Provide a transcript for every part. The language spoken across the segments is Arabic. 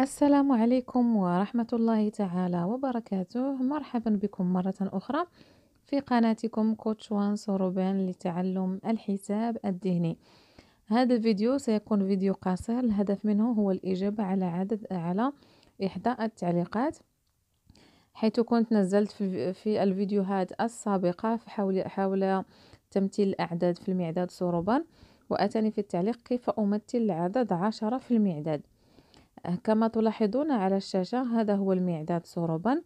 السلام عليكم ورحمة الله تعالى وبركاته مرحبا بكم مرة أخرى في قناتكم كوتش وان سوروبان لتعلم الحساب الذهني هذا الفيديو سيكون فيديو قصير الهدف منه هو الإجابة على عدد على إحدى التعليقات حيث كنت نزلت في, الفيديوهات السابقة حول حول تمثيل الأعداد في المعداد سوروبان وأتاني في التعليق كيف أمثل العدد عشرة في المعداد كما تلاحظون على الشاشة هذا هو المعداد سربا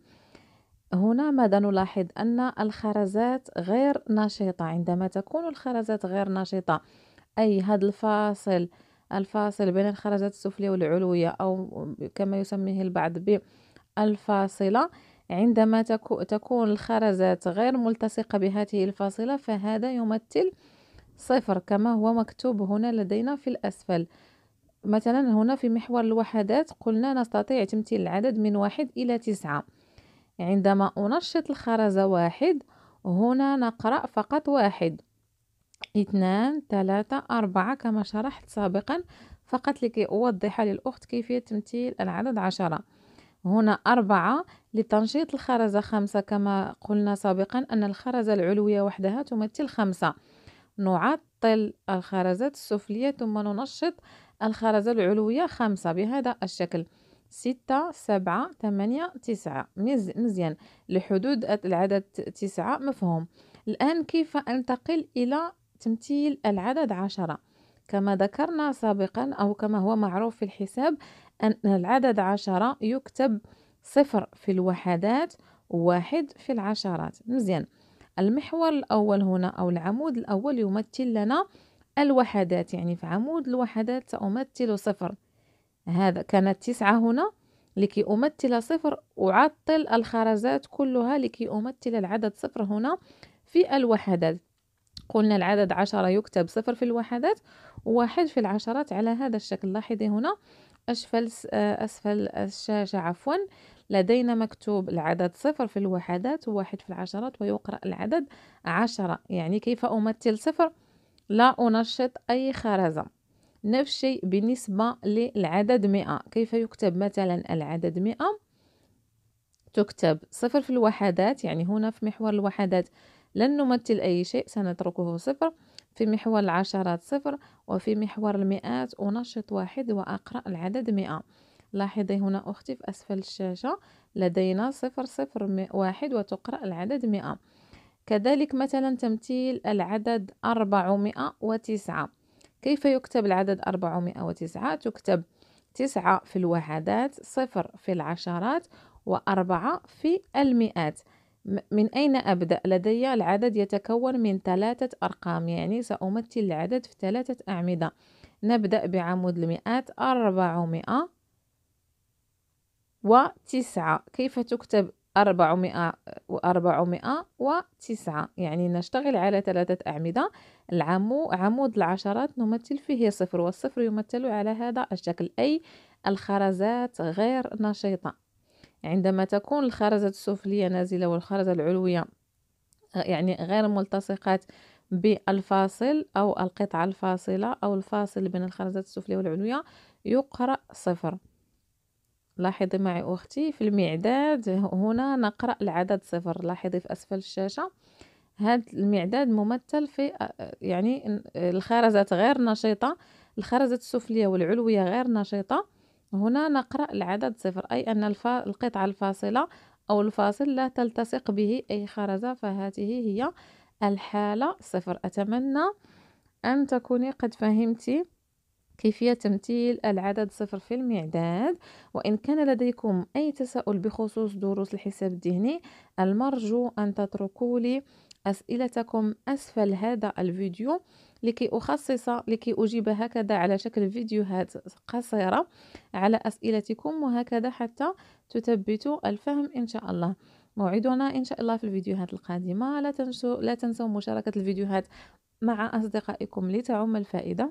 هنا ماذا نلاحظ أن الخرزات غير نشيطة عندما تكون الخرزات غير نشيطة أي هذا الفاصل الفاصل بين الخرزات السفلية والعلوية أو كما يسميه البعض بالفاصلة عندما تكون الخرزات غير ملتصقة بهذه الفاصلة فهذا يمثل صفر كما هو مكتوب هنا لدينا في الأسفل مثلا هنا في محور الوحدات قلنا نستطيع تمثيل العدد من واحد إلى تسعة عندما أنشط الخرزة واحد هنا نقرأ فقط واحد اثنان ثلاثة أربعة كما شرحت سابقا فقط لكي أوضح للأخت كيفية تمثيل العدد عشرة هنا أربعة لتنشيط الخرزة خمسة كما قلنا سابقا أن الخرزة العلوية وحدها تمثل خمسة نعطل الخرزات السفلية ثم ننشط الخرزة العلوية خمسة بهذا الشكل ستة سبعة ثمانية تسعة مزيان لحدود العدد تسعة مفهوم الآن كيف أنتقل إلى تمثيل العدد عشرة كما ذكرنا سابقا أو كما هو معروف في الحساب أن العدد عشرة يكتب صفر في الوحدات واحد في العشرات مزيان المحور الأول هنا أو العمود الأول يمثل لنا الوحدات يعني في عمود الوحدات سأمثل صفر هذا كانت تسعة هنا لكي أمثل صفر أعطل الخرزات كلها لكي أمثل العدد صفر هنا في الوحدات قلنا العدد عشرة يكتب صفر في الوحدات وواحد في العشرات على هذا الشكل لاحظي هنا أسفل آه، أسفل الشاشة عفوا لدينا مكتوب العدد صفر في الوحدات وواحد في العشرات ويقرأ العدد عشرة يعني كيف أمثل صفر لا أنشط أي خرزة نفس الشيء بالنسبة للعدد مئة كيف يكتب مثلا العدد مئة تكتب صفر في الوحدات يعني هنا في محور الوحدات لن نمثل أي شيء سنتركه صفر في محور العشرات صفر وفي محور المئات أنشط واحد وأقرأ العدد مئة لاحظي هنا أختي في أسفل الشاشة لدينا صفر صفر واحد وتقرأ العدد مئة كذلك مثلا تمثيل العدد 409 كيف يكتب العدد 409 تكتب 9 في الوحدات صفر في العشرات وأربعة في المئات من أين أبدأ؟ لدي العدد يتكون من ثلاثة أرقام يعني سأمثل العدد في ثلاثة أعمدة نبدأ بعمود المئات أربعمائة وتسعة كيف تكتب أربعمائة وأربعمائة وتسعة يعني نشتغل على ثلاثة أعمدة العمو عمود العشرات نمثل فيه صفر والصفر يمثل على هذا الشكل أي الخرزات غير نشيطة عندما تكون الخرزة السفلية نازلة والخرزة العلوية يعني غير ملتصقات بالفاصل أو القطعة الفاصلة أو الفاصل بين الخرزات السفلية والعلوية يقرأ صفر لاحظي معي أختي في المعداد هنا نقرأ العدد صفر لاحظي في أسفل الشاشة هذا المعداد ممثل في يعني الخرزات غير نشيطه الخرزات السفلية والعلوية غير نشيطه هنا نقرأ العدد صفر أي أن الفا... القطعة الفاصلة أو الفاصل لا تلتصق به أي خرزة فهذه هي الحالة صفر أتمنى أن تكوني قد فهمتي كيفية تمثيل العدد صفر في المعداد وإن كان لديكم أي تساؤل بخصوص دروس الحساب الذهني المرجو أن تتركوا لي أسئلتكم أسفل هذا الفيديو لكي أخصص لكي أجيب هكذا على شكل فيديوهات قصيرة على أسئلتكم وهكذا حتى تثبتوا الفهم إن شاء الله موعدنا إن شاء الله في الفيديوهات القادمة لا تنسوا لا تنسوا مشاركة الفيديوهات مع أصدقائكم لتعم الفائدة